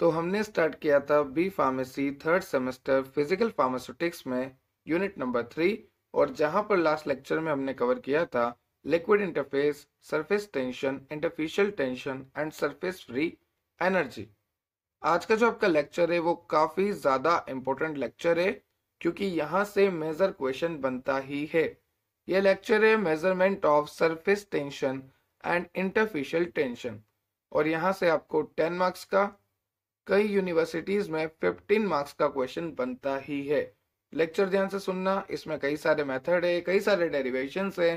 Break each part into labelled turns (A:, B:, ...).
A: तो हमने स्टार्ट किया था B pharmacy third semester physical pharmaceutics में यूनिट नंबर थ्री और जहां पर लास्ट लेक्चर में हमने कवर किया था liquid interface surface tension interfacial tension and surface free energy आज का जो आपका लेक्चर है वो काफी ज्यादा इम्पोर्टेंट लेक्चर है क्योंकि यहाँ से मेजर क्वेश्चन बनता ही है यह लेक्चर है measurement of surface tension and interfacial tension और यहाँ से आपको 10 मार्क्स का कई यूनिवर्सिटीज में 15 मार्क्स का क्वेश्चन बनता ही है लेक्चर ध्यान से सुनना इसमें कई सारे मेथड है कई सारे डेरिवेशन है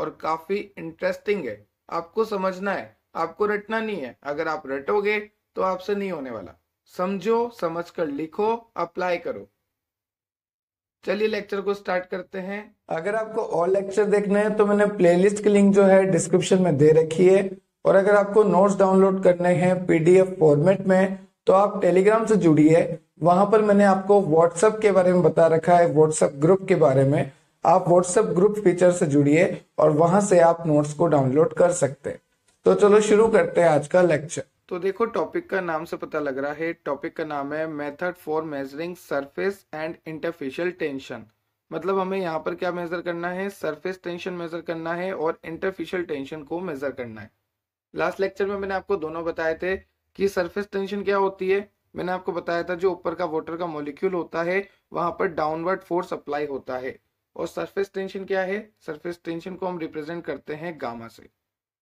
A: और काफी इंटरेस्टिंग है आपको समझना है आपको रटना नहीं है अगर आप रटोगे तो आपसे नहीं होने वाला समझो समझ कर लिखो अप्लाई करो चलिए लेक्चर को स्टार्ट करते हैं अगर आपको और लेक्चर देखना है तो मैंने प्लेलिस्ट की लिंक जो है डिस्क्रिप्शन में दे रखी है और अगर आपको नोट्स डाउनलोड करने हैं पीडीएफ फॉर्मेट में तो आप टेलीग्राम से जुड़िए वहां पर मैंने आपको व्हाट्सएप के बारे में बता रखा है व्हाट्सएप ग्रुप के बारे में आप व्हाट्सएप ग्रुप फीचर से जुड़िए और वहां से आप नोट्स को डाउनलोड कर सकते हैं तो चलो शुरू करते हैं आज का लेक्चर तो देखो टॉपिक का नाम से पता लग रहा है टॉपिक का नाम है method for measuring surface and interfacial tension मतलब हमें यहाँ पर क्या मेजर करना है सरफेस टेंशन मेजर करना है और इंटरफेशियल टेंशन को मेजर करना है लास्ट लेक्चर में मैंने आपको दोनों बताए थे कि सरफेस टेंशन क्या होती है मैंने आपको बताया था जो ऊपर का वाटर का मॉलिक्यूल होता है वहां पर डाउनवर्ड फोर्स अप्लाई होता है और सरफेस टेंशन क्या है सरफेस टेंशन को हम रिप्रेजेंट करते हैं गामा से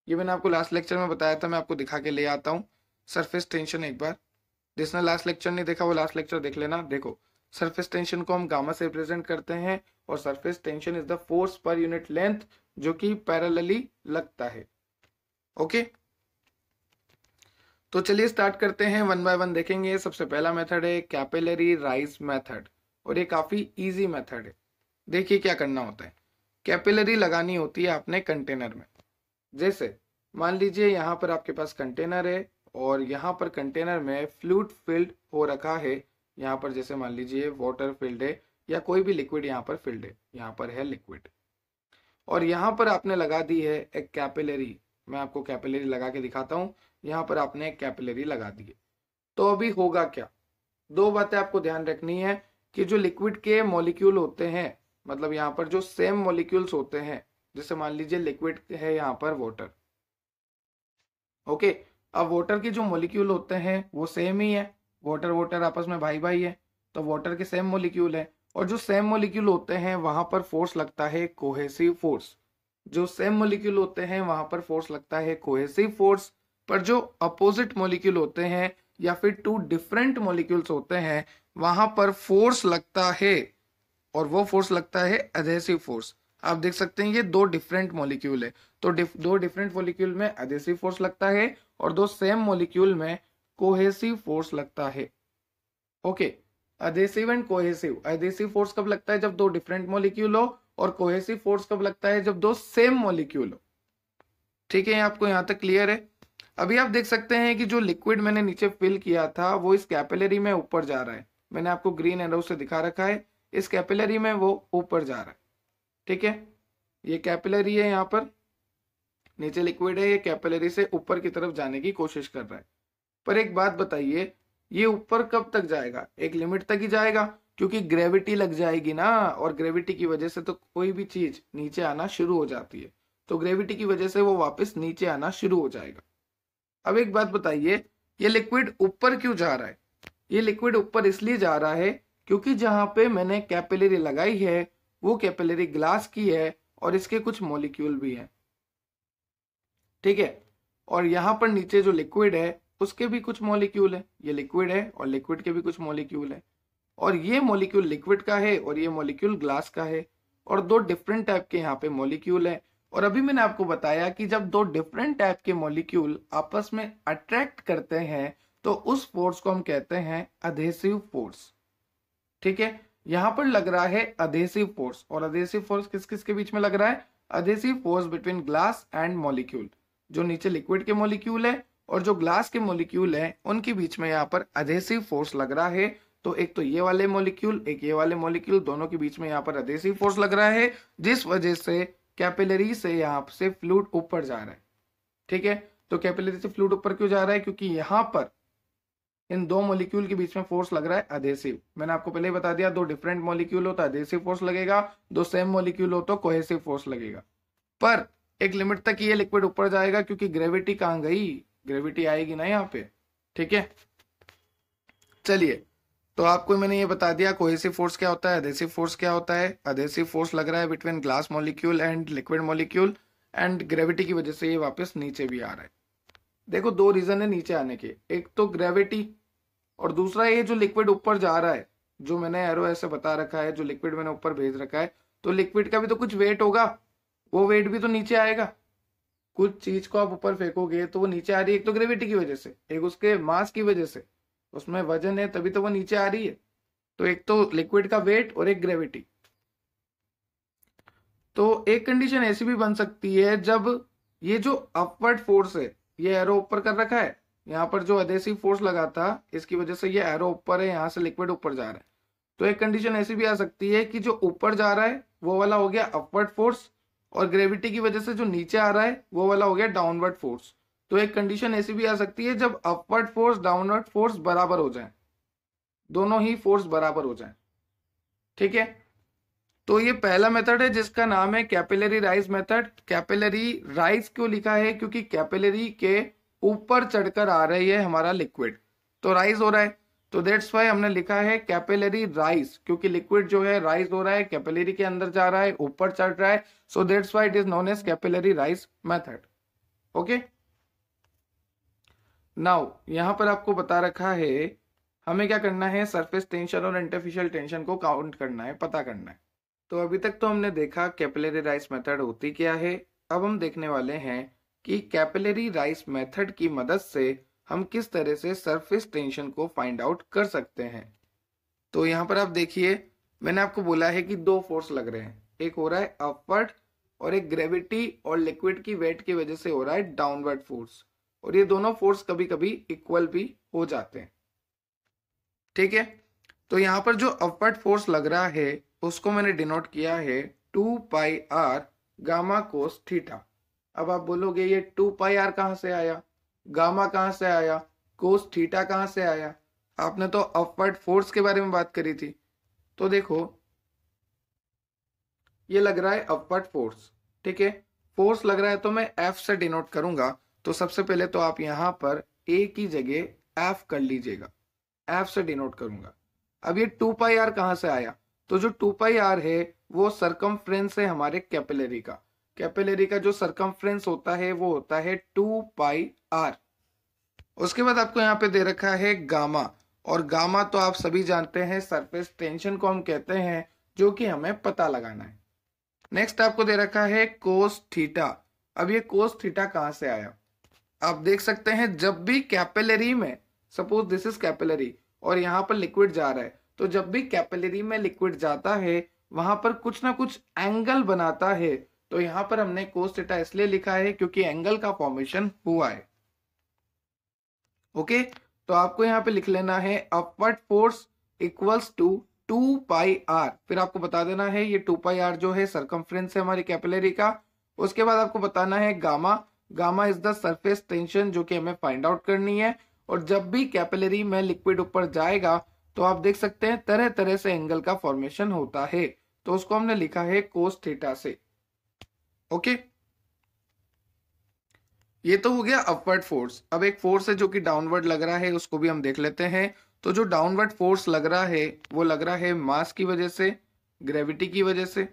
A: ये मैंने आपको लास्ट लेक्चर में बताया था मैं आपको दिखा के ले आता हूँ सरफेस टेंशन एक बार जिसने लास्ट लेक्चर नहीं देखा वो लास्ट लेक्चर देख लेना देखो सरफेस टेंशन को हम गामा से रिप्रेजेंट करते हैं और surface tension is the force per unit length जो कि पैरेलली लगता है ओके okay? तो चलिए स्टार्ट करते हैं वन बाय वन देखेंगे सबसे पहला मेथड है कैपेलरी राइज मेथड और ये काफ़ी इजी मेथड है देखिए क्या करना होता है कैपेलरी लगानी होती है आपने कंटेनर में जैसे मान लीजिए यहाँ पर आपके पास कंटेनर है और यहाँ पर कंटेनर में फ्लूड फिल्ड हो रखा है यहाँ पर जैसे मान लीजिए वाटर फिल्ड है या कोई भी लिक्विड यहाँ पर फिल्ड है यहाँ पर है लिक्विड और यहाँ पर आपने लगा दी है एक कैपेलरी मैं आपको कैपेलरी लगा के दिखाता हूँ यहां पर आपने एक कैपिलरी लगा दी तो अभी होगा क्या दो बातें आपको ध्यान रखनी है कि जो लिक्विड के मॉलिक्यूल होते हैं मतलब यहाँ पर जो सेम मॉलिक्यूल्स होते हैं जैसे मान लीजिए लिक्विड है यहाँ पर वॉटर ओके अब वॉटर के जो मॉलिक्यूल होते हैं वो सेम ही है वॉटर वॉटर आपस में भाई भाई है तो वॉटर के सेम मॉलिक्यूल है और जो सेम मॉलिक्यूल होते हैं वहां पर फोर्स लगता है कोहेसिव फोर्स जो सेम मॉलिक्यूल होते हैं वहां पर फोर्स लगता है कोहेसिव फोर्स पर जो अपोजिट मॉलिक्यूल होते हैं या फिर टू डिफरेंट मॉलिक्यूल्स होते हैं वहां पर फोर्स लगता है और वो फोर्स लगता है एधेसिव फोर्स आप देख सकते हैं ये दो डिफरेंट मॉलिक्यूल है तो डिफ, दो डिफरेंट मॉलिक्यूल में एधेसिव फोर्स लगता है और दो सेम मॉलिक्यूल में कोहेसिव फोर्स लगता है okay adhesive and cohesive adhesive force कब लगता है जब दो डिफरेंट मॉलिक्यूल हो और कोहेसिव फोर्स कब लगता है जब दो सेम मॉलिक्यूल हो ठीक है आपको यहां तक क्लियर है अभी आप देख सकते हैं कि जो लिक्विड मैंने नीचे फिल किया था वो इस कैपिलरी में ऊपर जा रहा है मैंने आपको ग्रीन एरो से दिखा रखा है इस कैपिलरी में वो ऊपर जा रहा है ठीक है ये कैपिलरी है यहाँ पर नीचे लिक्विड है ये कैपिलरी से ऊपर की तरफ जाने की कोशिश कर रहा है पर एक बात बताइए ये ऊपर कब तक जाएगा एक लिमिट तक ही जाएगा क्योंकि ग्रेविटी लग जाएगी ना और ग्रेविटी की वजह से तो कोई भी चीज नीचे आना शुरू हो जाती है तो ग्रेविटी की वजह से वो वापस नीचे आना शुरू हो जाएगा अब एक बात बताइए ये लिक्विड ऊपर क्यों जा रहा है ये लिक्विड ऊपर इसलिए जा रहा है क्योंकि जहां पे मैंने कैपिलरी लगाई है वो कैपिलरी ग्लास की है और इसके कुछ मॉलिक्यूल भी हैं ठीक है और यहां पर नीचे जो लिक्विड है उसके भी कुछ मॉलिक्यूल है ये लिक्विड है और लिक्विड के भी कुछ मॉलिक्यूल है और ये मॉलिक्यूल लिक्विड का है और ये मॉलिक्यूल ग्लास का है और दो डिफरेंट टाइप के यहाँ पे मॉलिक्यूल है और अभी मैंने आपको बताया कि जब दो डिफरेंट टाइप के मॉलिक्यूल आपस में अट्रैक्ट करते हैं तो उस फोर्स को हम कहते हैं अधेसिव फोर्स ठीक है यहां पर लग रहा है अधेसिव फोर्स और अधेसिव फोर्स किस किस के बीच में लग रहा है adhesive force between glass and molecule जो नीचे लिक्विड के मॉलिक्यूल है और जो ग्लास के मॉलिक्यूल है उनके बीच में यहाँ पर अधेसिव फोर्स लग रहा है तो एक तो ये वाले मॉलिक्यूल एक ये वाले मॉलिक्यूल दोनों के बीच में यहाँ पर अधेसिव फोर्स लग रहा है जिस वजह से कैपिलरी से यहाँ से फ्लूड ऊपर जा रहा है ठीक है तो कैपिलरी से फ्लूड ऊपर क्यों जा रहा है क्योंकि यहाँ पर इन दो मॉलिक्यूल के बीच में फोर्स लग रहा है अधेसिव मैंने आपको पहले ही बता दिया दो डिफरेंट मॉलिक्यूल हो तो अधेसिव फोर्स लगेगा दो सेम मॉलिक्यूल हो तो कोहेसिव फोर्स लगेगा पर एक लिमिट तक ये लिक्विड ऊपर जाएगा क्योंकि ग्रेविटी कहां गई ग्रेविटी आएगी ना यहाँ पे ठीक है चलिए तो आपको मैंने ये बता दिया कोहेसिव फोर्स क्या होता है अधेसिव फोर्स क्या होता है अधेसिव फोर्स लग रहा है between glass molecule and liquid molecule and gravity की वजह से ये वापस नीचे भी आ रहा है देखो दो रीजन है नीचे आने के एक तो ग्रेविटी और दूसरा ये जो लिक्विड ऊपर जा रहा है जो मैंने एरो ऐसे बता रखा है जो लिक्विड मैंने ऊपर भेज रखा है तो लिक्विड का भी तो कुछ वेट होगा वो वेट भी तो नीचे आएगा कुछ चीज को आप ऊपर फेंकोगे तो वो नीचे आ रही है एक तो ग्रेविटी की वजह से एक उसके मास की वजह से उसमें वजन है तभी तो वो नीचे आ रही है तो एक तो लिक्विड का वेट और एक ग्रेविटी तो एक कंडीशन ऐसी भी बन सकती है जब ये जो अपवर्ड फोर्स है ये एरो ऊपर कर रखा है यहाँ पर जो अधेसिव फोर्स लगा था इसकी वजह से ये एरो ऊपर है यहाँ से लिक्विड ऊपर जा रहा है तो एक कंडीशन ऐसी भी आ सकती है कि जो ऊपर जा रहा है वो वाला हो गया अपवर्ड फोर्स और ग्रेविटी की वजह से जो नीचे आ रहा है वो वाला हो गया डाउनवर्ड फोर्स तो एक कंडीशन ऐसी भी आ सकती है जब अपवर्ड फोर्स डाउनवर्ड फोर्स बराबर हो जाए दोनों ही फोर्स बराबर हो जाए ठीक है तो ये पहला मेथड है जिसका नाम है capillary rise method capillary rise क्यों लिखा है क्योंकि कैपिलरी के ऊपर चढ़कर आ रही है हमारा लिक्विड तो राइज हो रहा है तो देट्स वाई हमने लिखा है कैपिलरी राइज क्योंकि लिक्विड जो है राइज हो रहा है कैपिलरी के अंदर जा रहा है ऊपर चढ़ रहा है so that's why it is known as capillary rise method okay now यहाँ पर आपको बता रखा है हमें क्या करना है सरफेस टेंशन और इंटरफिशियल टेंशन को काउंट करना है पता करना है तो अभी तक तो हमने देखा कैपिलरी राइस मेथड होती क्या है अब हम देखने वाले हैं कि कैपिलरी राइस मेथड की मदद से हम किस तरह से सरफेस टेंशन को फाइंड आउट कर सकते हैं तो यहाँ पर आप देखिए मैंने आपको बोला है कि दो फोर्स लग रहे हैं एक हो रहा है अपवर्ड और एक ग्रेविटी और लिक्विड की वेट की वजह से हो रहा है डाउनवर्ड फोर्स और ये दोनों फोर्स कभी कभी इक्वल भी हो जाते हैं ठीक है तो यहाँ पर जो अपट फोर्स लग रहा है उसको मैंने डिनोट किया है two pi are gamma cos theta अब आप बोलोगे ये टू पाई आर कहाँ से आया गामा कहाँ से आया कोस थीटा कहाँ से आया आपने तो अपट फोर्स के बारे में बात करी थी तो देखो ये लग रहा है अपवर्ड फोर्स ठीक है फोर्स लग रहा है तो मैं एफ से डिनोट करूंगा तो सबसे पहले तो आप यहां पर ए की जगह एफ कर लीजिएगा एफ से डिनोट करूंगा अब ये टू पाई आर कहां से आया तो जो टू पाई आर है वो सरकम है हमारे कैपिलरी का कैपिलरी का जो सरकम होता है वो होता है टू पाई आर उसके बाद आपको यहाँ पे दे रखा है गामा और गामा तो आप सभी जानते हैं सरफेस टेंशन को हम कहते हैं जो कि हमें पता लगाना है नेक्स्ट आपको दे रखा है कोस थीटा अब ये कोस थीटा कहाँ से आया आप देख सकते हैं जब भी कैपेलरी में सपोज दिस इज कैपेलरी और यहाँ पर लिक्विड जा रहा है तो जब भी कैपेलरी में लिक्विड जाता है वहां पर कुछ ना कुछ एंगल बनाता है तो यहाँ पर हमने कोस इसलिए लिखा है क्योंकि एंगल का फॉर्मेशन हुआ है ओके तो आपको यहाँ पे लिख लेना है upward force equals to two pi are फिर आपको बता देना है ये टू पाई आर जो है सरकमफ्रेंस है हमारी कैपिलरी का उसके बाद आपको बताना है gamma gamma is the surface tension जो कि हमें फाइंड आउट करनी है और जब भी कैपिलरी में लिक्विड ऊपर जाएगा तो आप देख सकते हैं तरह तरह से एंगल का फॉर्मेशन होता है तो उसको हमने लिखा है कोस थीटा से ओके ये तो हो गया अपवर्ड फोर्स अब एक फोर्स है जो कि डाउनवर्ड लग रहा है उसको भी हम देख लेते हैं तो जो डाउनवर्ड फोर्स लग रहा है वो लग रहा है मास की वजह से ग्रेविटी की वजह से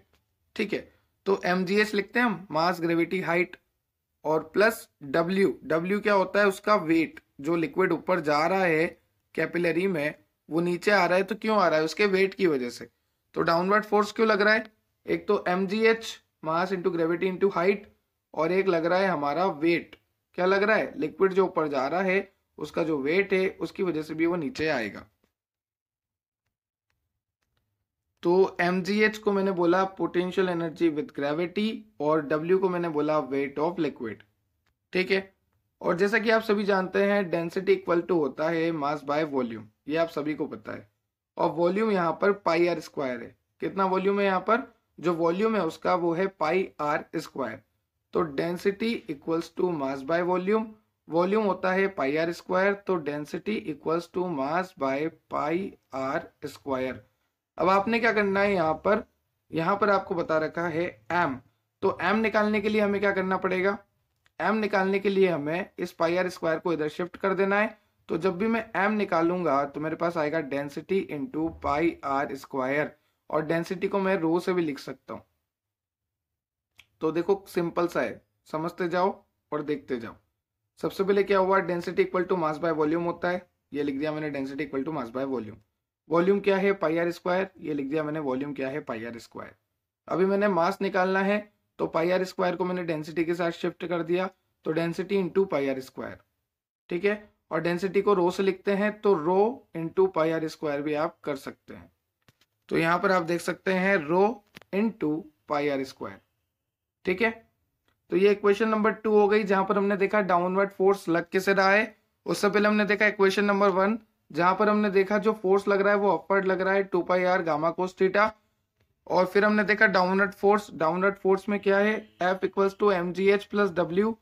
A: ठीक है तो एम लिखते हैं हम मास ग्रेविटी हाइट और प्लस डब्ल्यू डब्ल्यू क्या होता है उसका वेट जो लिक्विड ऊपर जा रहा है कैपिलरी में वो नीचे आ रहा है तो क्यों आ रहा है उसके वेट की वजह से तो डाउनवर्ड फोर्स क्यों लग रहा है एक तो M G H mass into gravity into height और एक लग रहा है हमारा वेट क्या लग रहा है लिक्विड जो ऊपर जा रहा है उसका जो वेट है उसकी वजह से भी वो नीचे आएगा तो एम को मैंने बोला पोटेंशियल एनर्जी विद ग्रेविटी और डब्ल्यू को मैंने बोला वेट ऑफ लिक्विड ठीक है और जैसा कि आप सभी जानते हैं डेंसिटी इक्वल टू होता है मास बाय वॉल्यूम ये आप सभी को पता है और वॉल्यूम यहाँ पर पाई आर स्क्वायर है कितना वॉल्यूम है यहाँ पर जो वॉल्यूम है उसका वो है पाई आर स्क्वायर तो density equals to mass by volume volume होता है पाई आर स्क्वायर तो density equals to mass by pi are square अब आपने क्या करना है यहाँ पर यहाँ पर आपको बता रखा है एम तो एम निकालने के लिए हमें क्या करना पड़ेगा एम निकालने के लिए हमें इस पाई आर स्क्वायर को इधर शिफ्ट कर देना है तो जब भी मैं एम निकालूंगा तो मेरे पास आएगा density into pi are square और डेंसिटी को मैं रो से भी लिख सकता हूं तो देखो सिंपल सा है समझते जाओ और देखते जाओ सबसे पहले क्या हुआ density equal to mass by volume होता है ये लिख दिया मैंने density equal to mass by volume volume क्या है पाईआर स्क्वायर ये लिख दिया मैंने वॉल्यूम क्या है पाईआर स्क्वायर अभी मैंने मास निकालना है तो पाईआर स्क्वायर को मैंने डेंसिटी के साथ शिफ्ट कर दिया तो डेंसिटी इंटू पाईआर स्क्वायर ठीक है और डेंसिटी को रो से लिखते हैं तो रो इंटू पाईआर स्क्वायर भी आप कर सकते हैं तो यहां पर आप देख सकते हैं रो इंटू पाईआर स्क्वायर ठीक है तो ये इक्वेशन नंबर टू हो गई जहां पर हमने देखा डाउनवर्ड फोर्स लग के से रहा है उससे पहले हमने देखा इक्वेशन नंबर वन जहां पर हमने देखा जो फोर्स लग रहा है वो अपवर्ड लग रहा है two pi are gamma cos theta और फिर हमने देखा डाउनवर्ड फोर्स डाउनवर्ड फोर्स में क्या है F equals to M G H plus W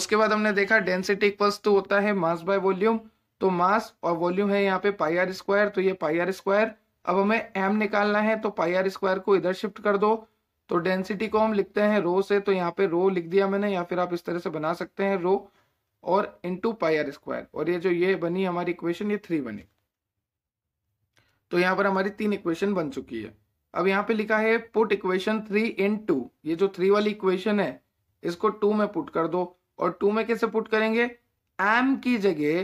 A: उसके बाद हमने देखा डेंसिटी इक्वल्स टू होता है मास बाय वॉल्यूम तो मास और वॉल्यूम है यहाँ पे पाई आर स्क्वायर तो ये पाई आर स्क्वायर अब हमें एम निकालना है तो पाई आर स्क्वायर को इधर शिफ्ट कर दो तो डेंसिटी को हम लिखते हैं रो से तो यहाँ पे रो लिख दिया मैंने या फिर आप इस तरह से बना सकते हैं रो और इन पाई आर स्क्वायर और ये जो ये बनी हमारी इक्वेशन ये थ्री बनी तो यहाँ पर हमारी तीन इक्वेशन बन चुकी है अब यहाँ पे लिखा है put equation three in two ये जो थ्री वाली इक्वेशन है इसको टू में पुट कर दो और टू में कैसे पुट करेंगे एम की जगह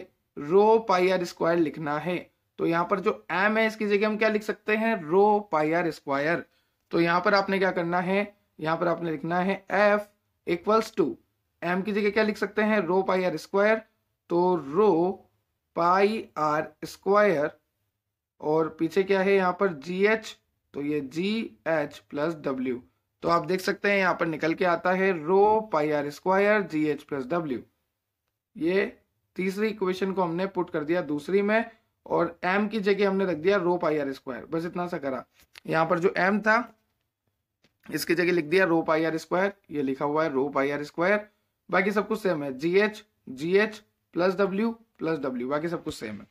A: रो पाई आर स्क्वायर लिखना है तो यहाँ पर जो एम है इसकी जगह हम क्या लिख सकते हैं रो पाई आर स्क्वायर तो यहाँ पर आपने क्या करना है यहाँ पर आपने लिखना है एफ इक्वल्स टू एम की जगह क्या लिख सकते हैं रो पाई आर स्क्वायर तो रो पाई आर स्क्वायर और पीछे क्या है यहाँ पर जी एच तो ये जी एच प्लस डब्ल्यू तो आप देख सकते हैं यहाँ पर निकल के आता है rho pi are square G H plus W ये तीसरी इक्वेशन को हमने पुट कर दिया दूसरी में और एम की जगह हमने रख दिया रो पाई आर स्क्वायर बस इतना सा करा यहाँ पर जो एम था इसकी जगह लिख दिया रो पाई आर स्क्वायर ये लिखा हुआ है रो पाई आर स्क्वायर बाकी सब कुछ सेम है G H G H plus W plus W बाकी सब कुछ सेम है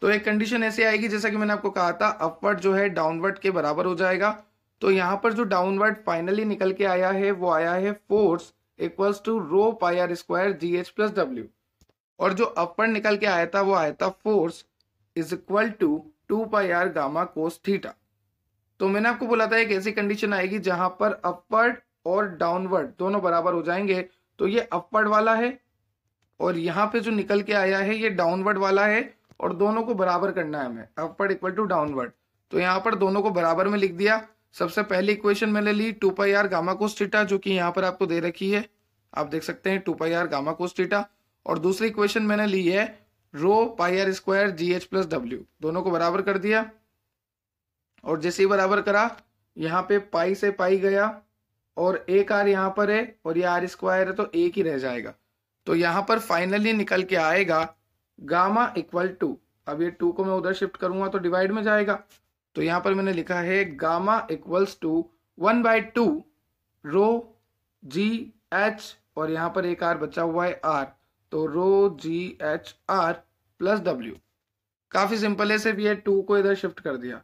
A: तो एक कंडीशन ऐसे आएगी जैसा कि मैंने आपको कहा था अपवर्ड जो है डाउनवर्ड के बराबर हो जाएगा तो यहाँ पर जो डाउनवर्ड फाइनली निकल के आया है वो आया है force equals to rho pi square G H plus W और जो अपवर्ड निकल के आया था वो आया था force is equal to two pi are gamma cos theta तो मैंने आपको बोला था एक ऐसी कंडीशन आएगी जहां पर अपवर्ड और डाउनवर्ड दोनों बराबर हो जाएंगे तो ये अपवर्ड वाला है और यहाँ पे जो निकल के आया है ये डाउनवर्ड वाला है और दोनों को बराबर करना है हमें अपवर्ड इक्वल टू डाउनवर्ड तो यहाँ पर दोनों को बराबर में लिख दिया सबसे पहली इक्वेशन मैंने ली two pi are gamma cos theta जो कि यहाँ पर आपको दे रखी है आप देख सकते हैं two pi are gamma cos theta और दूसरी इक्वेशन मैंने ली है rho pi are square G H plus W दोनों को बराबर कर दिया और जैसे ही बराबर करा यहाँ पे पाई से पाई गया और एक आर यहाँ पर है और ये आर स्क्वायर है तो एक ही रह जाएगा तो यहाँ पर फाइनली निकल के आएगा गामा इक्वल टू अब ये टू को मैं उधर शिफ्ट करूंगा तो डिवाइड में जाएगा तो यहाँ पर मैंने लिखा है gamma equals to one by two rho G H और यहाँ पर एक आर बचा हुआ है आर तो rho G H R plus W काफी सिंपल है सिर्फ ये टू को इधर शिफ्ट कर दिया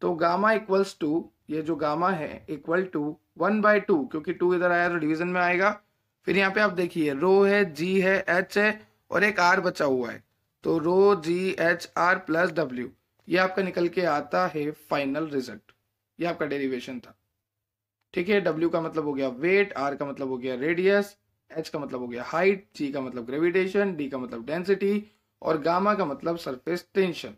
A: तो गामा इक्वल्स टू ये जो गामा है equal to one by two क्योंकि टू इधर आया तो डिवीजन में आएगा फिर यहाँ पे आप देखिए रो है जी है एच है और एक आर बचा हुआ है तो rho G H R plus W ये आपका निकल के आता है फाइनल रिजल्ट ये आपका डेरिवेशन था ठीक है डब्ल्यू का मतलब हो गया वेट आर का मतलब हो गया रेडियस एच का मतलब हो गया हाइट जी का मतलब ग्रेविटेशन डी का मतलब डेंसिटी और गामा का मतलब सरफेस टेंशन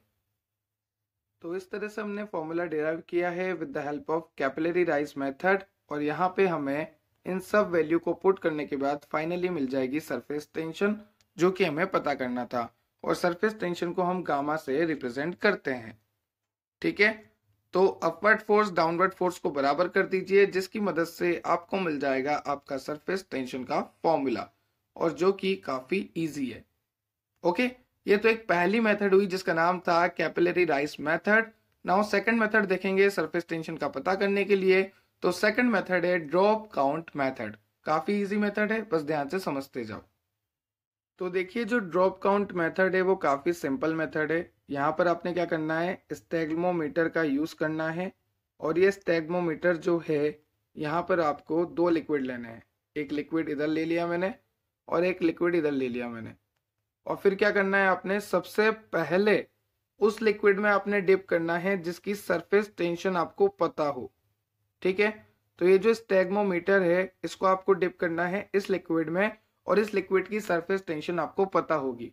A: तो इस तरह से हमने फॉर्मूला डेराइव किया है with the help of capillary rise method और यहाँ पे हमें इन सब वैल्यू को पुट करने के बाद फाइनली मिल जाएगी सरफेस टेंशन जो कि हमें पता करना था और सरफेस टेंशन को हम गामा से रिप्रेजेंट करते हैं ठीक है तो अपवर्ड फोर्स डाउनवर्ड फोर्स को बराबर कर दीजिए जिसकी मदद से आपको मिल जाएगा आपका सरफेस टेंशन का फॉर्मूला और जो कि काफी इजी है ओके ये तो एक पहली मेथड हुई जिसका नाम था capillary rise method now second method देखेंगे सरफेस टेंशन का पता करने के लिए तो सेकंड मेथड है ड्रॉप काउंट मेथड काफी इजी मेथड है बस ध्यान से समझते जाओ तो देखिए जो ड्रॉप काउंट मेथड है वो काफ़ी सिंपल मेथड है यहाँ पर आपने क्या करना है स्टेगमोमीटर का यूज़ करना है और ये स्टेगमोमीटर जो है यहाँ पर आपको दो लिक्विड लेने हैं एक लिक्विड इधर ले लिया मैंने और एक लिक्विड इधर ले लिया मैंने और फिर क्या करना है आपने सबसे पहले उस लिक्विड में आपने डिप करना है जिसकी सरफेस टेंशन आपको पता हो ठीक है तो ये जो स्टेगमोमीटर है इसको आपको डिप करना है इस लिक्विड में और इस लिक्विड की सरफेस टेंशन आपको पता होगी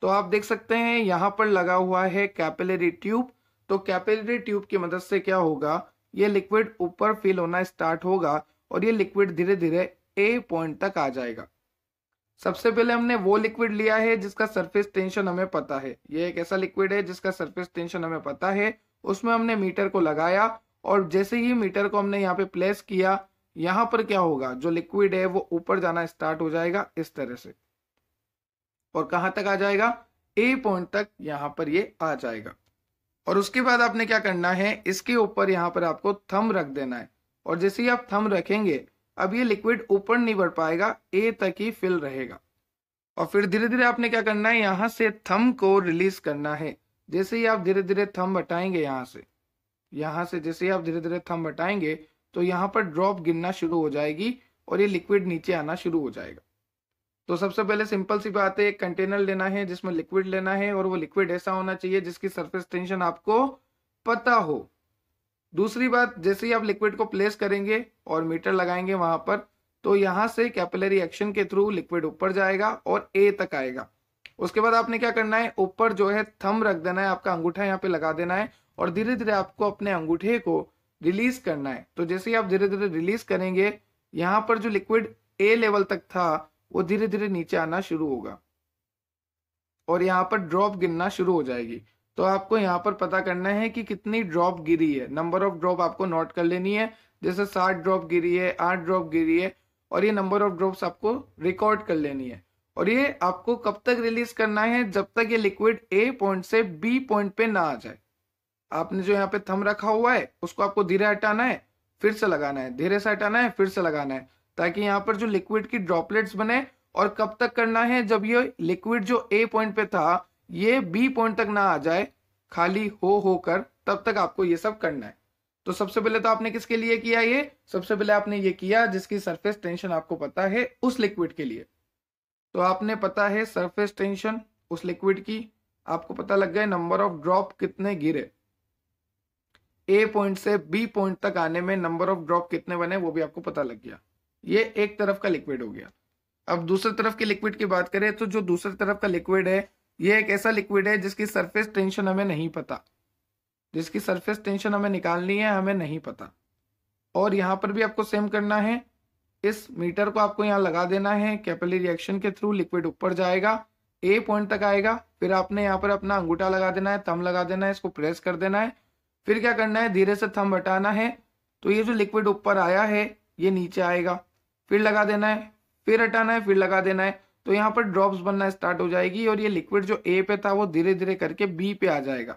A: तो आप देख सकते हैं यहां पर लगा हुआ है कैपिलरी ट्यूब तो कैपिलरी ट्यूब की मदद से क्या होगा ये लिक्विड ऊपर फिल होना स्टार्ट होगा और ये लिक्विड धीरे धीरे ए पॉइंट तक आ जाएगा सबसे पहले हमने वो लिक्विड लिया है जिसका सरफेस टेंशन हमें पता है ये एक ऐसा लिक्विड है जिसका सरफेस टेंशन हमें पता है उसमें हमने मीटर को लगाया और जैसे ही मीटर को हमने यहाँ पे प्लेस किया यहाँ पर क्या होगा जो लिक्विड है वो ऊपर जाना स्टार्ट हो जाएगा इस तरह से और कहा तक आ जाएगा ए पॉइंट तक यहाँ पर ये आ जाएगा और उसके बाद आपने क्या करना है इसके ऊपर यहाँ पर आपको थम रख देना है और जैसे ही आप थम रखेंगे अब ये लिक्विड ऊपर नहीं बढ़ पाएगा ए तक ही फिल रहेगा और फिर धीरे धीरे आपने क्या करना है यहां से थम को रिलीज करना है जैसे ही आप धीरे धीरे थम हटाएंगे यहां से यहां से जैसे ही आप धीरे धीरे थम हटाएंगे तो यहाँ पर ड्रॉप गिरना शुरू हो जाएगी और ये लिक्विड नीचे आना शुरू हो जाएगा तो सबसे पहले सिंपल सी बात है एक कंटेनर लेना है जिसमें लिक्विड लेना है और वो लिक्विड ऐसा होना चाहिए जिसकी सरफेस टेंशन आपको पता हो दूसरी बात जैसे ही आप लिक्विड को प्लेस करेंगे और मीटर लगाएंगे वहां पर तो यहाँ से कैपिलरी एक्शन के थ्रू लिक्विड ऊपर जाएगा और ए तक आएगा उसके बाद आपने क्या करना है ऊपर जो है थम रख देना है आपका अंगूठा यहाँ पे लगा देना है और धीरे धीरे आपको अपने अंगूठे को रिलीज करना है तो जैसे ही आप धीरे धीरे रिलीज करेंगे यहाँ पर जो लिक्विड ए लेवल तक था वो धीरे धीरे नीचे आना शुरू होगा और यहाँ पर ड्रॉप गिनना शुरू हो जाएगी तो आपको यहाँ पर पता करना है कि कितनी ड्रॉप गिरी है नंबर ऑफ ड्रॉप आपको नोट कर लेनी है जैसे सात ड्रॉप गिरी है आठ ड्रॉप गिरी है और ये नंबर ऑफ ड्रॉप्स आपको रिकॉर्ड कर लेनी है और ये आपको कब तक रिलीज करना है जब तक ये लिक्विड ए पॉइंट से बी पॉइंट पे ना आ जाए आपने जो यहाँ पे थम रखा हुआ है उसको आपको धीरे हटाना है फिर से लगाना है धीरे से हटाना है फिर से लगाना है ताकि यहाँ पर जो लिक्विड की ड्रॉपलेट्स बने और कब तक करना है जब ये लिक्विड जो ए पॉइंट पे था ये बी पॉइंट तक ना आ जाए खाली हो हो कर तब तक आपको ये सब करना है तो सबसे पहले तो आपने किसके लिए किया ये सबसे पहले आपने ये किया जिसकी सरफेस टेंशन आपको पता है उस लिक्विड के लिए तो आपने पता है सरफेस टेंशन उस लिक्विड की आपको पता लग गया नंबर ऑफ ड्रॉप कितने गिरे ए पॉइंट से बी पॉइंट तक आने में नंबर ऑफ ड्रॉप कितने बने वो भी आपको पता लग गया ये एक तरफ का लिक्विड हो गया अब दूसरी तरफ के लिक्विड की बात करें तो जो दूसरी तरफ का लिक्विड है ये एक ऐसा लिक्विड है जिसकी सरफेस टेंशन हमें नहीं पता जिसकी सरफेस टेंशन हमें निकालनी है हमें नहीं पता और यहाँ पर भी आपको सेम करना है इस मीटर को आपको यहाँ लगा देना है कैपली रिएक्शन के थ्रू लिक्विड ऊपर जाएगा ए पॉइंट तक आएगा फिर आपने यहाँ पर अपना अंगूठा लगा देना है थम लगा देना है इसको प्रेस कर देना है फिर क्या करना है धीरे से थम हटाना है तो ये जो लिक्विड ऊपर आया है ये नीचे आएगा फिर लगा देना है फिर हटाना है फिर लगा देना है तो यहाँ पर ड्रॉप्स बनना स्टार्ट हो जाएगी और ये लिक्विड जो ए पे था वो धीरे धीरे करके बी पे आ जाएगा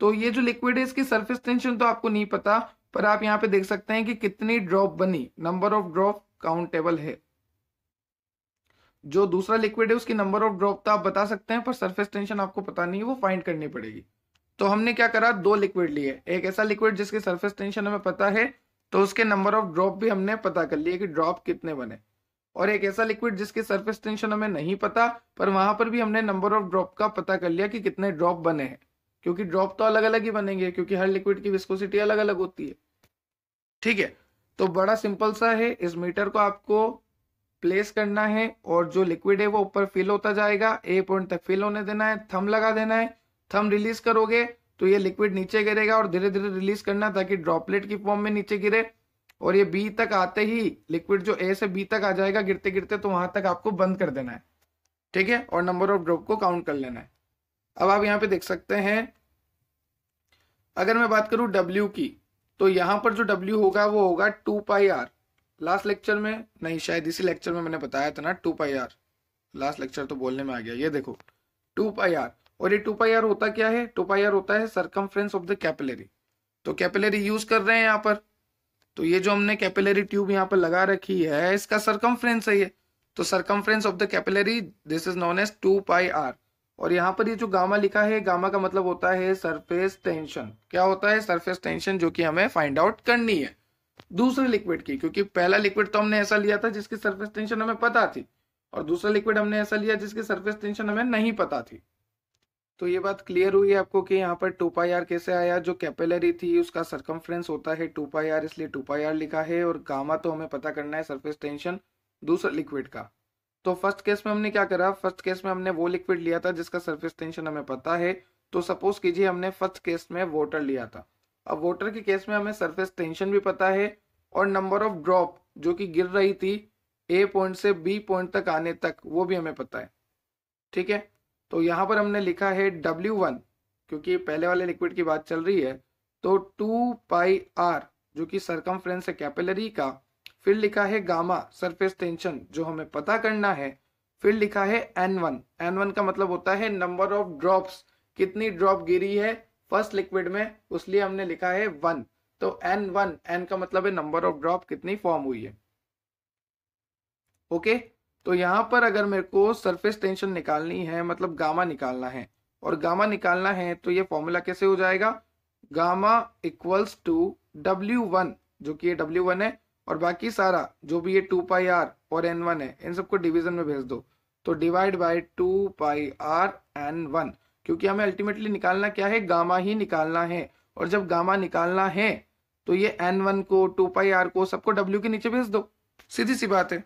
A: तो ये जो लिक्विड है इसकी सरफेस टेंशन तो आपको नहीं पता पर आप यहाँ पे देख सकते हैं कि कितनी ड्रॉप बनी नंबर ऑफ ड्रॉप काउंटेबल है जो दूसरा लिक्विड है उसकी नंबर ऑफ ड्रॉप तो आप बता सकते हैं पर सरफेस टेंशन आपको पता नहीं है वो फाइंड करनी पड़ेगी तो हमने क्या करा दो लिक्विड लिए एक ऐसा लिक्विड जिसकी सरफेस टेंशन हमें पता है तो उसके नंबर ऑफ ड्रॉप भी हमने पता कर लिए कि ड्रॉप कितने बने और एक ऐसा लिक्विड जिसके सरफेस टेंशन हमें नहीं पता पर वहां पर भी हमने नंबर ऑफ ड्रॉप का पता कर लिया कि कितने ड्रॉप बने हैं क्योंकि ड्रॉप तो अलग अलग ही बनेंगे क्योंकि हर लिक्विड की विस्कोसिटी अलग अलग होती है ठीक है तो बड़ा सिंपल सा है इस मीटर को आपको प्लेस करना है और जो लिक्विड है वो ऊपर फिल होता जाएगा ए पॉइंट तक फिल होने देना है थम लगा देना है थम रिलीज करोगे तो ये लिक्विड नीचे गिरेगा और धीरे धीरे रिलीज करना ताकि ड्रॉपलेट की फॉर्म में नीचे गिरे और ये बी तक आते ही लिक्विड जो ए से बी तक आ जाएगा गिरते गिरते तो वहां तक आपको बंद कर देना है ठीक है और नंबर ऑफ ड्रॉप को काउंट कर लेना है अब आप यहाँ पे देख सकते हैं अगर मैं बात करूं डब्ल्यू की तो यहाँ पर जो डब्ल्यू होगा वो होगा two pi R last lecture में नहीं शायद इसी लेक्चर में मैंने बताया था ना two pi R last lecture तो बोलने में आ गया ये देखो टू पाई आर और ये टू पाई आर होता क्या है टू पाई आर होता है सरकम ऑफ द कैपिलरी तो कैपिलरी यूज कर रहे हैं यहाँ पर तो ये जो हमने कैपिलरी ट्यूब यहाँ पर लगा रखी है इसका सरकमफ्रेंस है ये तो circumference of the capillary this is known as two pi R और यहाँ पर ये जो गामा लिखा है गामा का मतलब होता है सरफेस टेंशन क्या होता है सरफेस टेंशन जो कि हमें फाइंड आउट करनी है दूसरे लिक्विड की क्योंकि पहला लिक्विड तो हमने ऐसा लिया था जिसकी सरफेस टेंशन हमें पता थी और दूसरा लिक्विड हमने ऐसा लिया जिसकी सरफेस टेंशन हमें नहीं पता थी तो ये बात क्लियर हुई आपको कि यहाँ पर टू पाई आर कैसे आया जो कैपेलरी थी उसका सरकमफ्रेंस होता है टू पाई आर इसलिए टू पाई आर लिखा है और गामा तो हमें पता करना है सरफेस टेंशन दूसरा लिक्विड का तो फर्स्ट केस में हमने क्या करा फर्स्ट केस में हमने वो लिक्विड लिया था जिसका सर्फेस टेंशन हमें पता है तो सपोज कीजिए हमने फर्स्ट केस में वोटर लिया था अब वोटर के केस में हमें सर्फेस टेंशन भी पता है और नंबर ऑफ ड्रॉप जो कि गिर रही थी ए पॉइंट से बी पॉइंट तक आने तक वो भी हमें पता है ठीक है तो यहां पर हमने लिखा है डब्ल्यू वन क्योंकि पहले वाले लिक्विड की बात चल रही है तो टू पाई आर जो कि सरकमफ्रेंस है कैपेलरी का फिर लिखा है गामा सरफेस टेंशन जो हमें पता करना है फिर लिखा है एन वन एन वन का मतलब होता है नंबर ऑफ ड्रॉप्स कितनी ड्रॉप गिरी है फर्स्ट लिक्विड में उसलिए हमने लिखा है वन तो एन वन एन का मतलब है नंबर ऑफ ड्रॉप कितनी फॉर्म हुई है ओके okay? तो यहाँ पर अगर मेरे को सरफेस टेंशन निकालनी है मतलब गामा निकालना है और गामा निकालना है तो ये फॉर्मूला कैसे हो जाएगा gamma equals to W one जो कि ये डब्ल्यू वन है और बाकी सारा जो भी ये टू पाई आर और एन वन है इन सबको डिवीजन में भेज दो तो divide by two pi R N one क्योंकि हमें अल्टीमेटली निकालना क्या है गामा ही निकालना है और जब गामा निकालना है तो ये एन वन को टू पाई आर को सबको डब्ल्यू के नीचे भेज दो सीधी सी बात है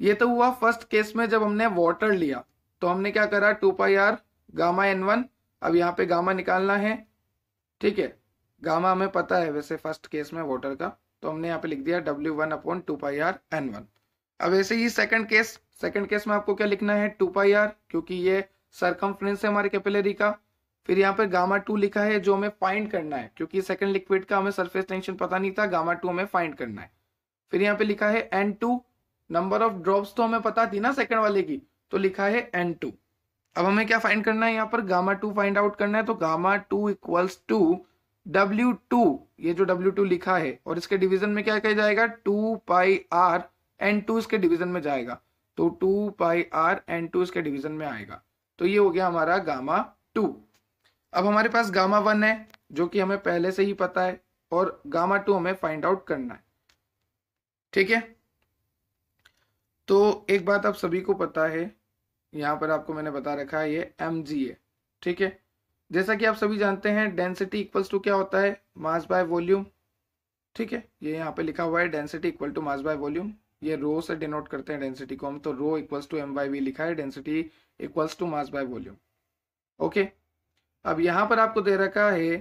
A: ये तो हुआ फर्स्ट केस में जब हमने वाटर लिया तो हमने क्या करा two pi are gamma N one अब यहाँ पे गामा निकालना है ठीक है गामा हमें पता है वैसे फर्स्ट केस में वाटर का तो हमने यहाँ पे लिख दिया W one upon two pi R N one अब ऐसे ही सेकंड केस सेकंड केस में आपको क्या लिखना है टू पाई आर क्योंकि ये सरकम है हमारे कैपिलरी का फिर यहाँ पे गामा टू लिखा है जो हमें फाइंड करना है क्योंकि सेकंड लिक्विड का हमें सरफेस टेंशन पता नहीं था गामा टू हमें फाइंड करना है फिर यहाँ पे लिखा है N two number of drops तो हमें पता थी ना सेकंड वाले की तो लिखा है एन टू अब हमें क्या फाइंड करना है यहाँ पर गामा टू फाइंड आउट करना है तो gamma two equals to W two ये जो डब्ल्यू टू लिखा है और इसके डिवीजन में क्या कहा जाएगा two pi R N two इसके डिवीजन में जाएगा तो two pi R N two इसके डिवीजन में आएगा तो ये हो गया हमारा गामा टू अब हमारे पास गामा वन है जो कि हमें पहले से ही पता है और गामा टू हमें फाइंड आउट करना है ठीक है तो एक बात आप सभी को पता है यहाँ पर आपको मैंने बता रखा है ये एम है ठीक है जैसा कि आप सभी जानते हैं डेंसिटी इक्वल्स टू क्या होता है मास बाय वॉल्यूम ठीक है ये यहाँ पे लिखा हुआ है density equal to mass by volume ये रो से डिनोट करते हैं डेंसिटी को हम तो rho equals to M by V लिखा है density equals to mass by volume okay अब यहाँ पर आपको दे रखा है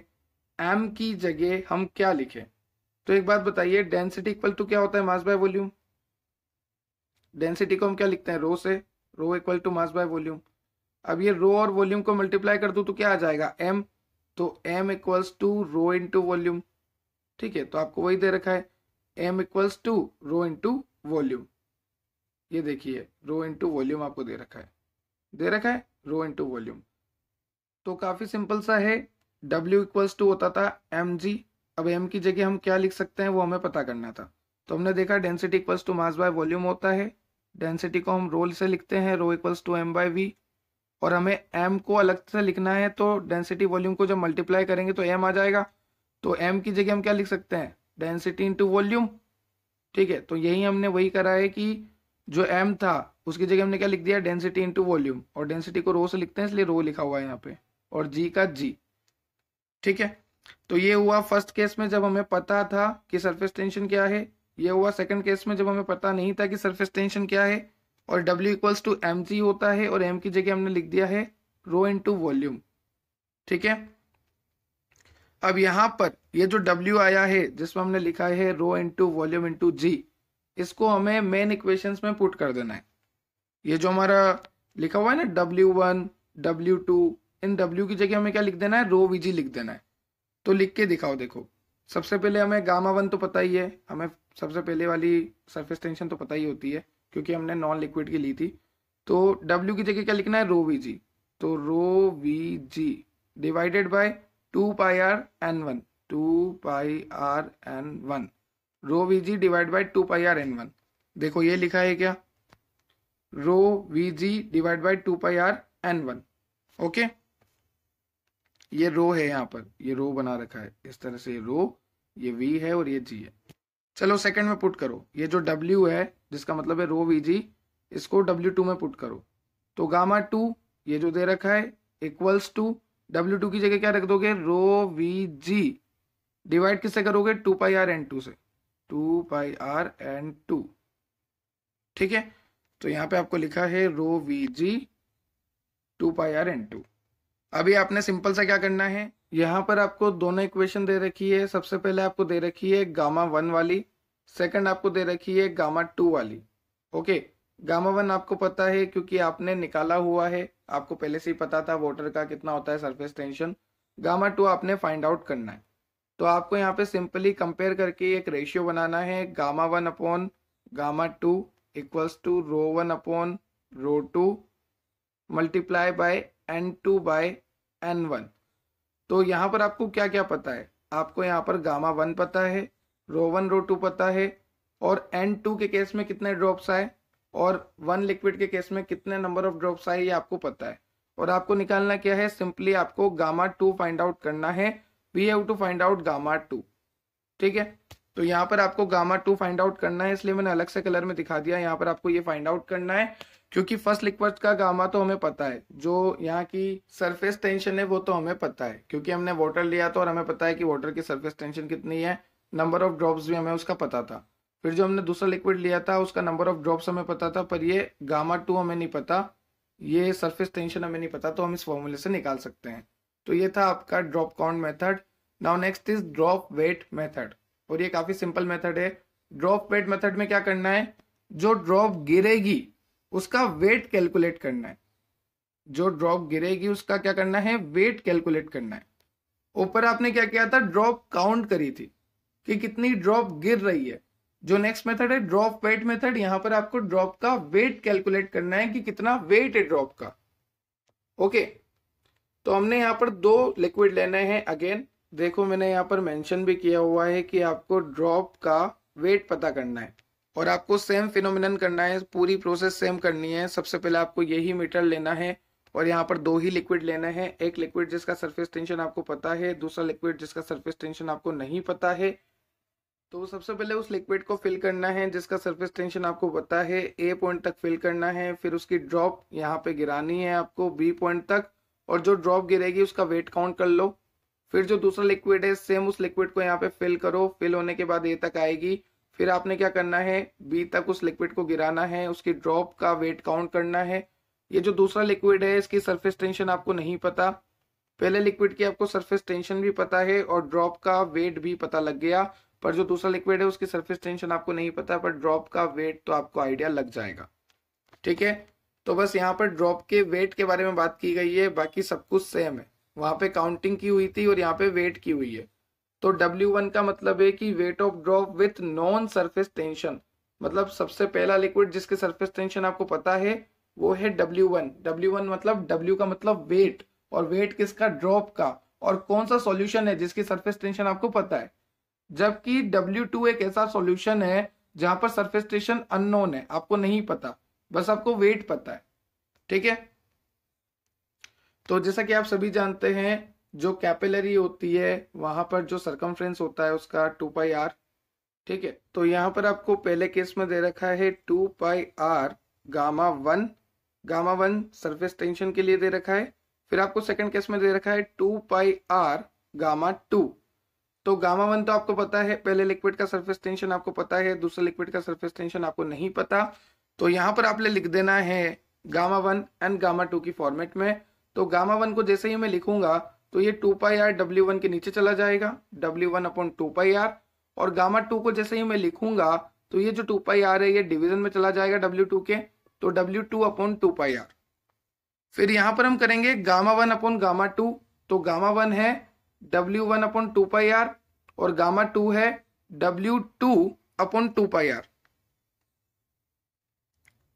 A: एम की जगह हम क्या लिखें तो एक बात बताइए डेंसिटी इक्वल टू क्या होता है मास बाय वॉल्यूम डेंसिटी को हम क्या लिखते हैं रो से rho equal to mass by volume अब ये रो और वॉल्यूम को मल्टीप्लाई कर दूं तो क्या आ जाएगा एम तो M equals to rho into volume ठीक है तो आपको वही दे रखा है M equals to rho into volume ये देखिए रो इंटू वॉल्यूम आपको दे रखा है दे रखा है रो इंटू वॉल्यूम तो काफ़ी सिंपल सा है डब्ल्यू इक्वल्स टू होता था एम जी अब एम की जगह हम क्या लिख सकते हैं वो हमें पता करना था तो हमने देखा density equals to mass by volume होता है डेंसिटी को हम रोल से लिखते हैं rho equals to M by V और हमें एम को अलग से लिखना है तो डेंसिटी वॉल्यूम को जब मल्टीप्लाई करेंगे तो एम आ जाएगा तो एम की जगह हम क्या लिख सकते हैं डेंसिटी इंटू वॉल्यूम ठीक है तो यही हमने वही करा है कि जो एम था उसकी जगह हमने क्या लिख दिया डेंसिटी इंटू वॉल्यूम और डेंसिटी को रो से लिखते हैं इसलिए रो लिखा हुआ है यहाँ पे और जी का जी ठीक है तो ये हुआ फर्स्ट केस में जब हमें पता था कि सरफेस टेंशन क्या है ये हुआ सेकंड केस में जब हमें पता नहीं था कि सरफेस टेंशन क्या है और W equals to M G होता है और M की जगह हमने लिख दिया है रो इन टू वॉल्यूम ठीक है अब यहाँ पर ये जो W आया है जिसमें हमने लिखा है rho into volume into G इसको हमें मेन इक्वेशन में पुट कर देना है ये जो हमारा लिखा हुआ है ना डब्ल्यू वन डब्ल्यू टू इन डब्ल्यू की जगह हमें क्या लिख देना है रो वी जी लिख देना है तो लिख के दिखाओ देखो सबसे पहले हमें गामा वन तो पता ही है हमें सबसे पहले वाली सरफेस टेंशन तो पता ही होती है क्योंकि हमने नॉन लिक्विड की ली थी तो डब्ल्यू की जगह क्या लिखना है रो वी जी तो rho V G divided by two pi R N one two pi R N one rho V G divide by two pi R N one देखो ये लिखा है क्या rho V G divide by two pi R N one okay ये rho है यहाँ पर ये रो बना रखा है इस तरह से ये रो ये वी है और ये जी है चलो सेकंड में पुट करो ये जो W है जिसका मतलब है रो वी जी इसको W2 में पुट करो तो गामा टू ये जो दे रखा है इक्वल्स टू डब्ल्यू टू की जगह क्या रख दोगे रो वी जी डिवाइड किससे करोगे two pi R N two से two pi R N two ठीक है तो यहाँ पे आपको लिखा है rho V G two pi R and two अभी आपने सिंपल सा क्या करना है यहाँ पर आपको दोनों इक्वेशन दे रखी है सबसे पहले आपको दे रखी है गामा वन वाली सेकंड आपको दे रखी है गामा टू वाली ओके गामा वन आपको पता है क्योंकि आपने निकाला हुआ है आपको पहले से ही पता था वाटर का कितना होता है सरफेस टेंशन गामा टू आपने फाइंड आउट करना है तो आपको यहाँ पे सिंपली कंपेयर करके एक रेशियो बनाना है gamma one upon gamma two equals to rho one upon rho two multiply by N two by N one तो यहाँ पर आपको क्या क्या पता है आपको यहाँ पर गामा वन पता है रो वन रो टू पता है और एन टू के केस में कितने ड्रॉप्स आए और वन लिक्विड के केस में कितने नंबर ऑफ ड्रॉप्स आए ये आपको पता है और आपको निकालना क्या है सिंपली आपको गामा टू फाइंड आउट करना है we have to find out gamma two ठीक है तो यहाँ पर आपको गामा टू फाइंड आउट करना है इसलिए मैंने अलग से कलर में दिखा दिया यहाँ पर आपको ये फाइंड आउट करना है क्योंकि फर्स्ट लिक्विड का गामा तो हमें पता है जो यहाँ की सरफेस टेंशन है वो तो हमें पता है क्योंकि हमने वाटर लिया था और हमें पता है कि वाटर की सरफेस टेंशन कितनी है नंबर ऑफ ड्रॉप्स भी हमें उसका पता था फिर जो हमने दूसरा लिक्विड लिया था उसका नंबर ऑफ ड्रॉप्स हमें पता था पर ये गामा टू हमें नहीं पता ये सरफेस टेंशन हमें नहीं पता तो हम इस फॉर्मूले से निकाल सकते हैं तो ये था आपका drop count method now next is drop weight method और ये काफी सिंपल मेथड है ड्रॉप वेट मेथड में क्या करना है जो ड्रॉप गिरेगी उसका वेट कैलकुलेट करना है जो ड्रॉप गिरेगी उसका क्या करना है वेट कैलकुलेट करना है ऊपर आपने क्या किया था ड्रॉप काउंट करी थी कि कितनी ड्रॉप गिर रही है जो नेक्स्ट मेथड है ड्रॉप वेट मेथड यहां पर आपको ड्रॉप का वेट कैलकुलेट करना है कि कितना वेट है ड्रॉप का ओके तो हमने यहां पर दो लिक्विड लेने हैं अगेन देखो मैंने यहां पर मेंशन भी किया हुआ है कि आपको ड्रॉप का वेट पता करना है और आपको सेम फिनोमिन करना है पूरी प्रोसेस सेम करनी है सबसे पहले आपको यही मीटर लेना है और यहाँ पर दो ही लिक्विड लेना है एक लिक्विड जिसका सरफेस टेंशन आपको पता है दूसरा लिक्विड जिसका सरफेस टेंशन आपको नहीं पता है तो सबसे पहले उस लिक्विड को फिल करना है जिसका सरफेस टेंशन आपको पता है ए पॉइंट तक फिल करना है फिर उसकी ड्रॉप यहाँ पे गिरानी है आपको बी पॉइंट तक और जो ड्रॉप गिरेगी उसका वेट काउंट कर लो फिर जो दूसरा लिक्विड है सेम उस लिक्विड को यहाँ पे फिल करो फिल होने के बाद ए तक आएगी फिर आपने क्या करना है बी तक उस लिक्विड को गिराना है उसकी ड्रॉप का वेट काउंट करना है ये जो दूसरा लिक्विड है इसकी सरफेस टेंशन आपको नहीं पता पहले लिक्विड की आपको सरफेस टेंशन भी पता है और ड्रॉप का वेट भी पता लग गया पर जो दूसरा लिक्विड है उसकी सरफेस टेंशन आपको नहीं पता पर ड्रॉप का वेट तो आपको आइडिया लग जाएगा ठीक है तो बस यहाँ पर ड्रॉप के वेट के बारे में बात की गई है बाकी सब कुछ सेम है वहां पे काउंटिंग की हुई थी और यहाँ पे वेट की हुई है तो W1 का मतलब है कि weight of drop with known surface tension मतलब सबसे पहला लिक्विड जिसके सरफेस टेंशन आपको पता है वो है W1 W1 मतलब W का मतलब वेट और वेट किसका ड्रॉप का और कौन सा सॉल्यूशन है जिसकी सरफेस टेंशन आपको पता है जबकि W2 एक ऐसा सॉल्यूशन है जहां पर सरफेस टेंशन अननोन है आपको नहीं पता बस आपको वेट पता है ठीक है तो जैसा कि आप सभी जानते हैं जो कैपिलरी होती है वहां पर जो सरकमफ्रेंस होता है उसका टू पाई आर ठीक है तो यहाँ पर आपको पहले केस में दे रखा है two pi are gamma one gamma one surface tension के लिए दे रखा है फिर आपको सेकंड केस में दे रखा है two pi are gamma two तो गामा वन तो आपको पता है पहले लिक्विड का सरफेस टेंशन आपको पता है दूसरे लिक्विड का सरफेस टेंशन आपको नहीं पता तो यहाँ पर आपने लिख देना है gamma one and gamma two की फॉर्मेट में तो गामा वन को जैसे ही मैं लिखूंगा तो ये two pi R W one के नीचे चला जाएगा W one upon two pi R और गामा टू को जैसे ही मैं लिखूंगा तो ये जो टू पाई आर है ये डिवीजन में चला जाएगा डब्ल्यू टू के तो W two upon two pi are फिर यहां पर हम करेंगे gamma one upon gamma two तो गामा वन है W one upon two pi R और गामा टू है W two upon two pi R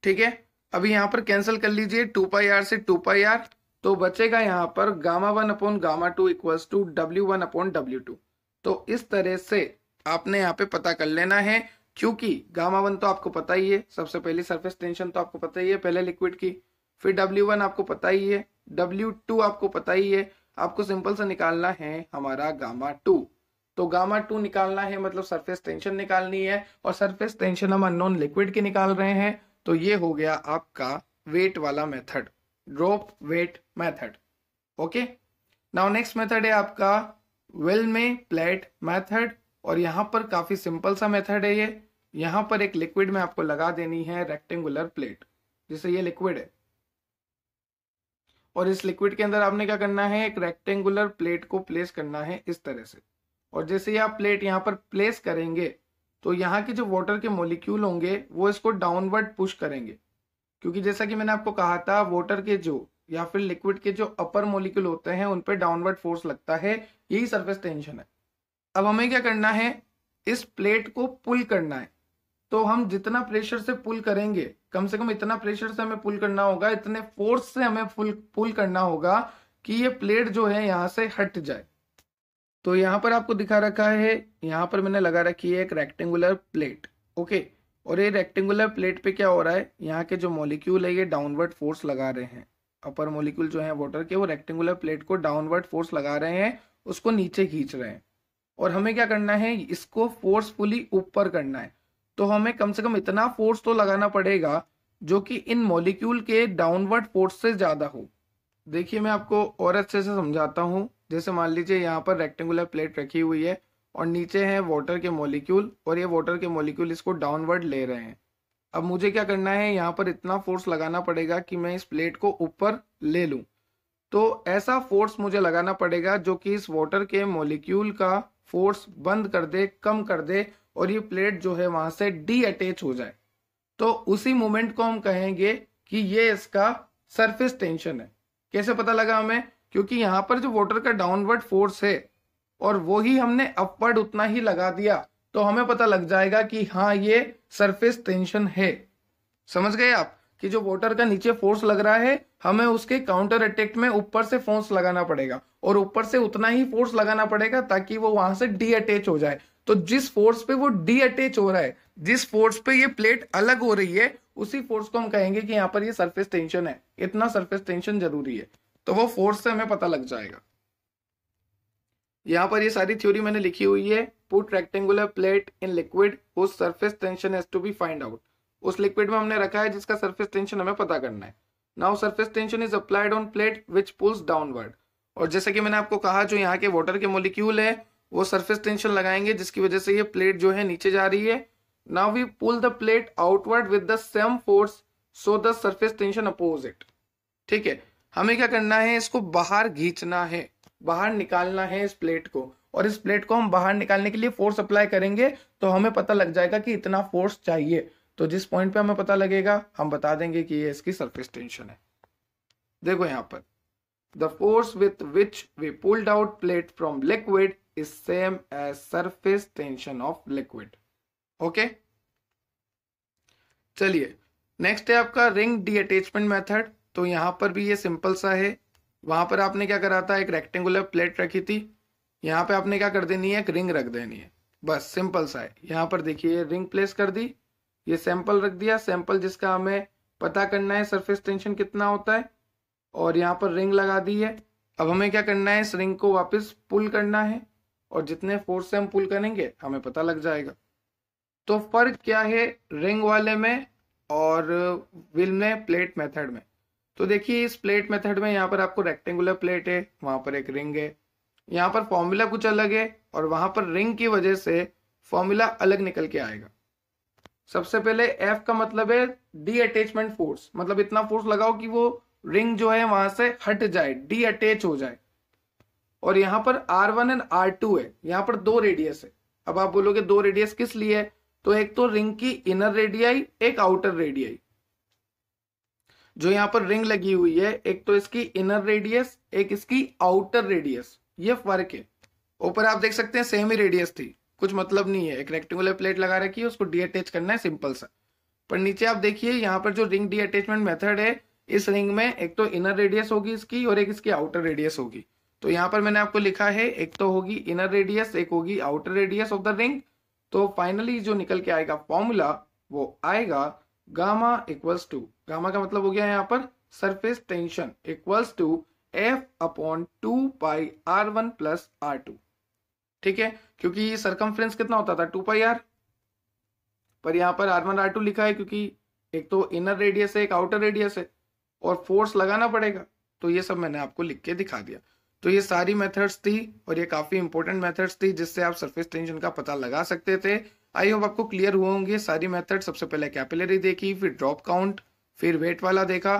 A: ठीक है अभी यहां पर कैंसिल कर लीजिए टू पाई आर से टू पाई आर तो बचेगा यहाँ पर gamma one upon gamma two equals to W one upon W two तो इस तरह से आपने यहाँ पे पता कर लेना है क्योंकि गामा वन तो आपको पता ही है सबसे पहली सरफेस टेंशन तो आपको पता ही है पहले लिक्विड की फिर डब्ल्यू वन आपको पता ही है डब्ल्यू टू आपको पता ही है आपको सिंपल से निकालना है हमारा गामा टू तो गामा टू निकालना है मतलब सरफेस टेंशन निकालनी है और सरफेस टेंशन हम अननोन लिक्विड की निकाल रहे हैं तो ये हो गया आपका वेट वाला method drop weight method okay now next method है आपका वेल में प्लेट मेथड और यहां पर काफी सिंपल सा मेथड है ये यहां पर एक लिक्विड में आपको लगा देनी है रेक्टेंगुलर प्लेट जैसे ये लिक्विड है और इस लिक्विड के अंदर आपने क्या करना है एक रेक्टेंगुलर प्लेट को प्लेस करना है इस तरह से और जैसे ही आप प्लेट यहाँ पर प्लेस करेंगे तो यहाँ के जो वाटर के मोलिक्यूल होंगे वो इसको डाउनवर्ड पुश करेंगे क्योंकि जैसा कि मैंने आपको कहा था वाटर के जो या फिर लिक्विड के जो अपर मोलिक्यूल होते हैं उन पर डाउनवर्ड फोर्स लगता है यही सरफेस टेंशन है अब हमें क्या करना है इस प्लेट को पुल करना है तो हम जितना प्रेशर से पुल करेंगे कम से कम इतना प्रेशर से हमें पुल करना होगा इतने फोर्स से हमें पुल पुल करना होगा कि ये प्लेट जो है यहां से हट जाए तो यहां पर आपको दिखा रखा है यहां पर मैंने लगा रखी है एक रेक्टेंगुलर प्लेट ओके और ये रेक्टेंगुलर प्लेट पे क्या हो रहा है यहाँ के जो मॉलिक्यूल है ये डाउनवर्ड फोर्स लगा रहे हैं अपर मॉलिक्यूल जो है वाटर के वो रेक्टेंगुलर प्लेट को डाउनवर्ड फोर्स लगा रहे हैं उसको नीचे खींच रहे हैं और हमें क्या करना है इसको फोर्सफुली ऊपर करना है तो हमें कम से कम इतना फोर्स तो लगाना पड़ेगा जो कि इन मॉलिक्यूल के डाउनवर्ड फोर्स से ज़्यादा हो देखिए मैं आपको और अच्छे से समझाता हूँ जैसे मान लीजिए यहाँ पर रेक्टेंगुलर प्लेट रखी हुई है और नीचे हैं वाटर के मॉलिक्यूल और ये वाटर के मॉलिक्यूल इसको डाउनवर्ड ले रहे हैं अब मुझे क्या करना है यहाँ पर इतना फोर्स लगाना पड़ेगा कि मैं इस प्लेट को ऊपर ले लूँ तो ऐसा फोर्स मुझे लगाना पड़ेगा जो कि इस वाटर के मॉलिक्यूल का फोर्स बंद कर दे कम कर दे और ये प्लेट जो है वहां से डी अटैच हो जाए तो उसी मोमेंट को हम कहेंगे कि ये इसका सरफेस टेंशन है कैसे पता लगा हमें क्योंकि यहाँ पर जो वाटर का डाउनवर्ड फोर्स है और वो ही हमने अपवर्ड उतना ही लगा दिया तो हमें पता लग जाएगा कि हाँ ये सरफेस टेंशन है समझ गए आप कि जो वोटर का नीचे फोर्स लग रहा है हमें उसके काउंटर अटैक में ऊपर से फोर्स लगाना पड़ेगा और ऊपर से उतना ही फोर्स लगाना पड़ेगा ताकि वो वहां से डी अटैच हो जाए तो जिस फोर्स पे वो डी अटैच हो रहा है जिस फोर्स पे ये प्लेट अलग हो रही है उसी फोर्स को हम कहेंगे कि यहाँ पर ये सरफेस टेंशन है इतना सरफेस टेंशन जरूरी है तो वो फोर्स से हमें पता लग जाएगा यहाँ पर ये सारी थ्योरी मैंने लिखी हुई है put rectangular plate in liquid उस surface tension has to be find out उस लिक्विड में हमने रखा है जिसका सरफेस टेंशन हमें पता करना है now surface tension is applied on plate which pulls downward और जैसे कि मैंने आपको कहा जो यहाँ के वाटर के मोलिक्यूल है वो सरफेस टेंशन लगाएंगे जिसकी वजह से ये प्लेट जो है नीचे जा रही है now we pull the plate outward with the same force so the surface tension opposite ठीक है हमें क्या करना है इसको बाहर खींचना है बाहर निकालना है इस प्लेट को और इस प्लेट को हम बाहर निकालने के लिए फोर्स अप्लाई करेंगे तो हमें पता लग जाएगा कि इतना फोर्स चाहिए तो जिस पॉइंट पे हमें पता लगेगा हम बता देंगे कि ये इसकी सरफेस टेंशन है देखो यहाँ पर the force with which we pulled out plate from liquid is same as surface tension of liquid okay चलिए नेक्स्ट है आपका रिंग डी अटैचमेंट मेथड तो यहां पर भी ये सिंपल सा है वहां पर आपने क्या करा था एक रेक्टेंगुलर प्लेट रखी थी यहाँ पे आपने क्या कर देनी है एक रिंग रख देनी है बस सिंपल सा है यहाँ पर देखिए ये रिंग प्लेस कर दी ये सैंपल रख दिया सैंपल जिसका हमें पता करना है सरफेस टेंशन कितना होता है और यहाँ पर रिंग लगा दी है अब हमें क्या करना है इस रिंग को वापस पुल करना है और जितने फोर्स से हम पुल करेंगे हमें पता लग जाएगा तो फर्क क्या है रिंग वाले में और विल में प्लेट मेथड में तो देखिए इस प्लेट मेथड में यहाँ पर आपको रेक्टेंगुलर प्लेट है वहां पर एक रिंग है यहाँ पर फॉर्मूला कुछ अलग है और वहां पर रिंग की वजह से फॉर्मूला अलग निकल के आएगा सबसे पहले एफ का मतलब है डी अटैचमेंट फोर्स मतलब इतना फोर्स लगाओ कि वो रिंग जो है वहां से हट जाए डी अटैच हो जाए और यहाँ पर R one and R two है यहाँ पर दो रेडियस है अब आप बोलोगे दो रेडियस किस लिए है तो एक तो रिंग की इनर रेडियाई एक आउटर रेडियाई जो यहाँ पर रिंग लगी हुई है एक तो इसकी इनर रेडियस एक इसकी आउटर रेडियस ये फर्क है ऊपर आप देख सकते हैं सेम ही रेडियस थी कुछ मतलब नहीं है एक रेक्टेंगुलर प्लेट लगा रखी है उसको डी अटैच करना है सिंपल सा पर नीचे आप देखिए यहाँ पर जो रिंग डी अटैचमेंट मेथड है इस रिंग में एक तो इनर रेडियस होगी इसकी और एक इसकी आउटर रेडियस होगी तो यहाँ पर मैंने आपको लिखा है एक तो होगी इनर रेडियस एक होगी outer radius of the ring तो फाइनली जो निकल के आएगा फॉर्मूला वो आएगा गामा इक्वल्स टू गामा का मतलब हो गया यहाँ पर surface tension equals to F upon two pi R one plus R two ठीक है क्योंकि सरकमफ्रेंस कितना होता था टू पाई आर पर यहाँ पर आर वन आर टू लिखा है क्योंकि एक तो इनर रेडियस है एक आउटर रेडियस है और फोर्स लगाना पड़ेगा तो ये सब मैंने आपको लिख के दिखा दिया तो ये सारी मेथड्स थी और ये काफी इंपॉर्टेंट मेथड्स थी जिससे आप सरफेस टेंशन का पता लगा सकते थे आई होप आपको क्लियर हुए होंगे सारी मेथड सबसे पहले कैपिलरी देखी फिर ड्रॉप काउंट फिर वेट वाला देखा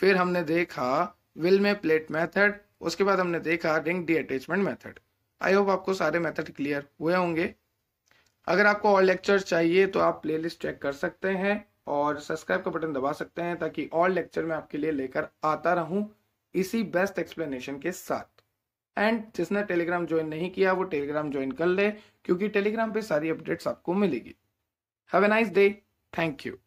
A: फिर हमने देखा विल में प्लेट मेथड उसके बाद हमने देखा ring detachment method I hope आपको सारे मेथड क्लियर हुए होंगे अगर आपको और लेक्चर चाहिए तो आप प्लेलिस्ट चेक कर सकते हैं और सब्सक्राइब का बटन दबा सकते हैं ताकि और लेक्चर में आपके लिए लेकर आता रहूं इसी बेस्ट एक्सप्लेनेशन के साथ एंड जिसने टेलीग्राम ज्वाइन नहीं किया वो टेलीग्राम ज्वाइन कर ले क्योंकि टेलीग्राम पे सारी अपडेट्स आपको मिलेगी have a nice day thank you